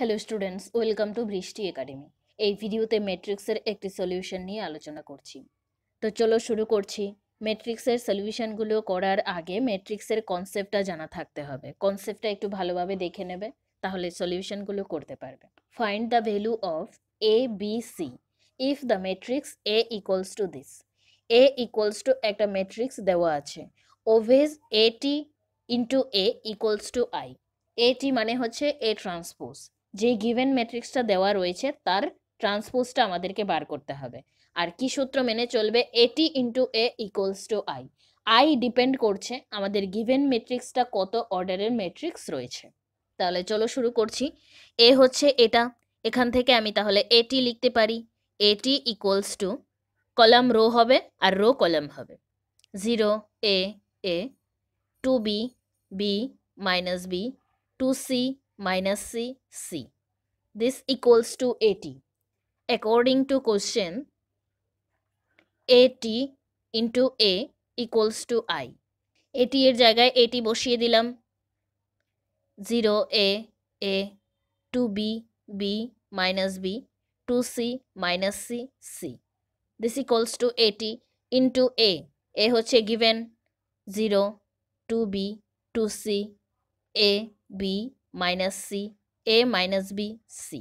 Hello students welcome to Brishti academy এই ভিডিওতে ম্যাট্রিক্সের একটি সলিউশন নিয়ে আলোচনা করছি তো চলো শুরু করছি ম্যাট্রিক্সের সলিউশনগুলো করার আগে ম্যাট্রিক্সের কনসেপ্টটা জানা থাকতে হবে কনসেপ্টটা একটু ভালোভাবে দেখে নেবে তাহলে সলিউশনগুলো করতে পারবে find the value of A B C if the matrix A equals to this A equals to একটা ম্যাট্রিক্স দেওয়া আছে ওভেজ A T into A equals to I এটি মানে হচ্ছে এ ট্রান্সপোজ যে গিভেন ম্যাট্রিক্সটা দেওয়া রয়েছে তার ট্রান্সপোজটা আমাদেরকে বার করতে হবে আর কি সূত্র মেনে চলবে A T into A equals to I I depend করছে আমাদের গিভেন ম্যাট্রিক্সটা কত অর্ডারের ম্যাট্রিক্স রয়েছে তাহলে চলো শুরু করছি এ হচ্ছে এটা এখান থেকে আমি তাহলে এটি লিখতে পারি এটি ইকুয়ালস টু কলাম রো হবে আর রো কলাম হবে zero A A two B B minus B two C minus C, C. This equals to 80. According to question, AT into A equals to I. এটি এর জায়গায় এটি বসিয়ে দিলাম zero A A two B B minus B two C minus C C this equals to A T into A A হচ্ছে given zero two B two C A B minus C A minus B C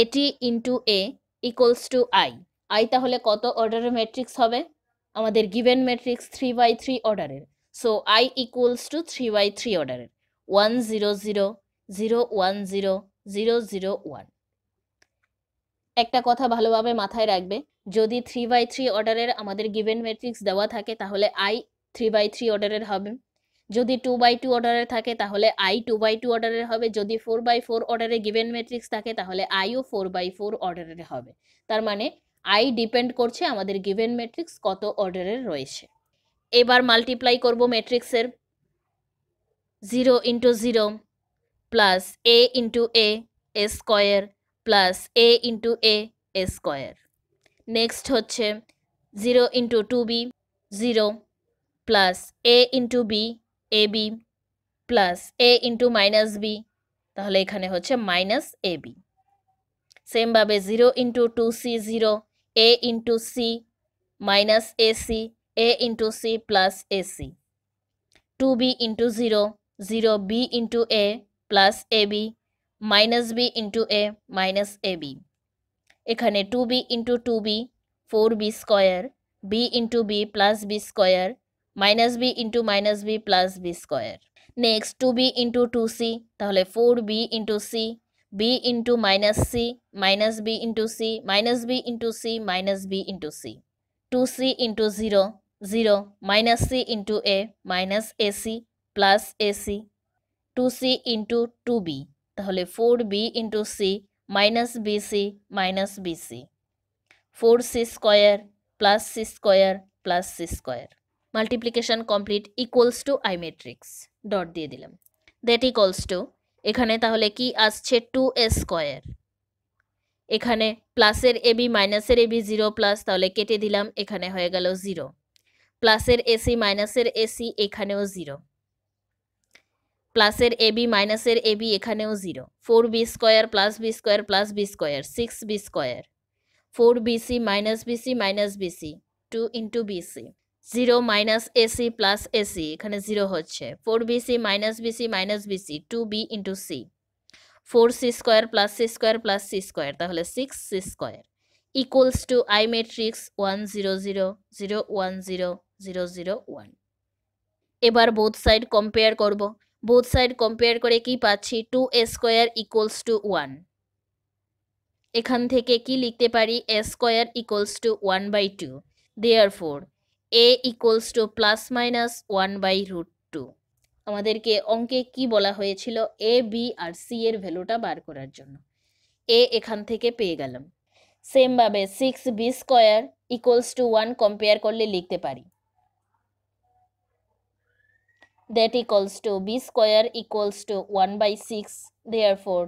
A T into A equals to I I তাহলে কত অর্ডারের matrix হবে আমাদের given matrix three by three অর্ডারের so I equals to three by three অর্ডারের one zero zero zero one zero zero zero one একটা কথা ভালোভাবে মাথায় রাখবে যদি থ্রি বাই থ্রি অর্ডারের আমাদের গিভেন ম্যাট্রিক্স দেওয়া থাকে তাহলে আই থ্রি বাই থ্রি অর্ডারের হবে যদি টু বাই টু অর্ডারে থাকে তাহলে আই টু বাই টু অর্ডারের হবে যদি ফোর বাই ফোর অর্ডারে গিভেন ম্যাট্রিক্স থাকে তাহলে আইও ফোর বাই ফোর অর্ডারের হবে তার মানে আই ডিপেন্ড করছে আমাদের গিভেন ম্যাট্রিক্স কত অর্ডারের রয়েছে এবার মাল্টিপ্লাই করব ম্যাট্রিক্সের zero into zero plus A into A square plus A into A square next হচ্ছে zero into two B zero plus A into B A B plus A into minus B তাহলে এখানে হচ্ছে minus A B সেমভাবে zero into two C zero A into C minus A C A into C plus A C two B into zero zero B into A plus A B minus B into A minus A B এখানে two B into two B four B square B into B plus B square minus B into minus B plus B square next two B into two C তাহলে four B into C B into minus C minus B into C minus B into C minus B into C two C into zero zero minus C into A minus A C plus AC two C into two B তাহলে four B into C minus B C minus B C four C square plus C square plus C square multiplication complete equals to I matrix dot দিয়ে দিলাম that equals two এখানে তাহলে কি আসছে two A square এখানে প্লাসের A B মাইনাসের A B zero plus তাহলে কেটে দিলাম এখানে হয়ে গেল জিরো প্লাসের এসি মাইনাসের এসি এখানেও জিরো প্লাসের এ বি মাইনাসের এ বি এখানেও zero four B square plus B square plus B square six B square four B C minus B C minus B C two into B C zero minus A C plus A C এখানে zero হচ্ছে four B C minus B C minus B C two B into C four C square plus C square plus C square তাহলে six C square equals to I matrix one zero zero zero one zero zero zero one এবার both side compare করব both side compare করে কি পাচ্ছি two A square equals to one এখান থেকে কি লিখতে পারি A square equals to one by two therefore A equals to plus minus one by root two আমাদেরকে অঙ্কে কি বলা হয়েছিল এ বি আর সি এর ভ্যালুটা বার করার জন্য এ এখান থেকে পেয়ে গেলাম সেমভাবে six B square equals to one compare করলে লিখতে পারি that that to B b square to one by six therefore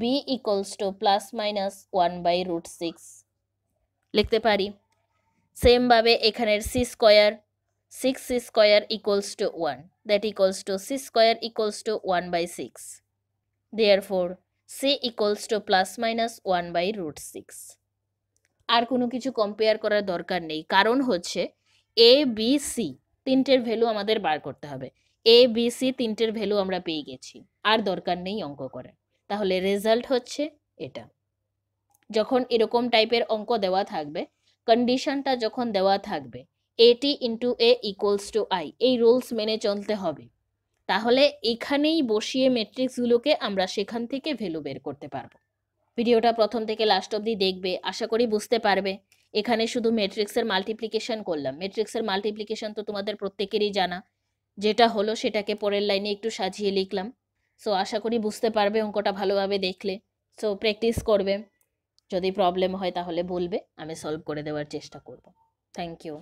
B equals to plus minus one by root six লিখতে পারি সেমভাবে এখানের C square six C square equals to one that equals to C square equals to one by six therefore C equals to plus minus one by root six আর কোনো কিছু কম্পেয়ার করার দরকার নেই কারণ হচ্ছে এ বি সি তিনটের ভ্যালু আমাদের বার করতে হবে এ বি সি তিনটের ভ্যালু আমরা পেয়ে গেছি আর দরকার নেই অঙ্ক করার তাহলে রেজাল্ট হচ্ছে এটা যখন এরকম টাইপের অঙ্ক দেওয়া থাকবে কন্ডিশনটা যখন দেওয়া থাকবে A T into A equals to I এই রুলস মেনে চলতে হবে তাহলে এখানেই বসিয়ে ম্যাট্রিক্সগুলোকে আমরা সেখান থেকে ভ্যালু বের করতে পারবো ভিডিওটা প্রথম থেকে লাস্ট অবধি দেখবে আশা করি বুঝতে পারবে এখানে শুধু ম্যাট্রিক্সের মাল্টিপ্লিকেশন করলাম ম্যাট্রিক্সের মাল্টিপ্লিকেশন তো তোমাদের প্রত্যেকেরই জানা যেটা হলো সেটাকে পরের লাইনে একটু সাজিয়ে লিখলাম সো আশা করি বুঝতে পারবে অঙ্কটা ভালোভাবে দেখলে সো প্র্যাকটিস করবে যদি প্রবলেম হয় তাহলে বলবে আমি সলভ করে দেওয়ার চেষ্টা করব থ্যাংক ইউ